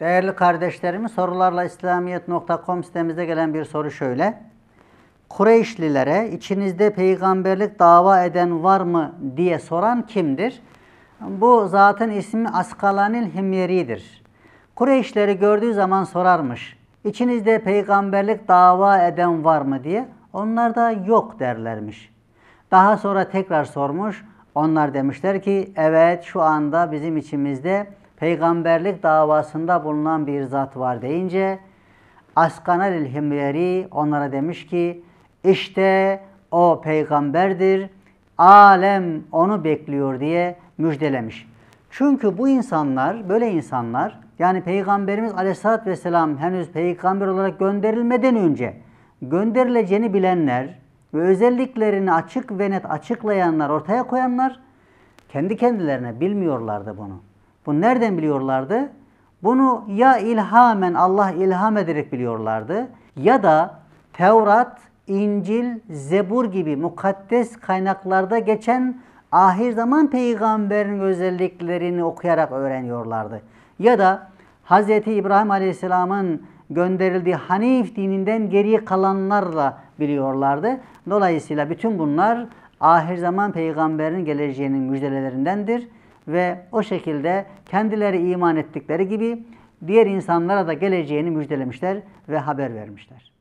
Değerli kardeşlerim sorularla İslamiyet.com sitemizde gelen bir soru şöyle. Kureyşlilere içinizde peygamberlik dava eden var mı diye soran kimdir? Bu zatın ismi Askalanil Himyeri'dir. Kureyşleri gördüğü zaman sorarmış. İçinizde peygamberlik dava eden var mı diye. Onlar da yok derlermiş. Daha sonra tekrar sormuş. Onlar demişler ki evet şu anda bizim içimizde peygamberlik davasında bulunan bir zat var deyince Askanalil Himyeri onlara demiş ki işte o peygamberdir. Alem onu bekliyor diye müjdelemiş. Çünkü bu insanlar, böyle insanlar yani Peygamberimiz Aleyhisselatü Vesselam henüz peygamber olarak gönderilmeden önce gönderileceğini bilenler ve özelliklerini açık ve net açıklayanlar, ortaya koyanlar kendi kendilerine bilmiyorlardı bunu. Bu nereden biliyorlardı? Bunu ya ilhamen Allah ilham ederek biliyorlardı ya da Tevrat, İncil, Zebur gibi mukaddes kaynaklarda geçen ahir zaman peygamberin özelliklerini okuyarak öğreniyorlardı. Ya da Hz. İbrahim Aleyhisselam'ın gönderildiği Hanif dininden geri kalanlarla biliyorlardı. Dolayısıyla bütün bunlar ahir zaman peygamberin geleceğinin müjdelerindendir ve o şekilde kendileri iman ettikleri gibi diğer insanlara da geleceğini müjdelemişler ve haber vermişler.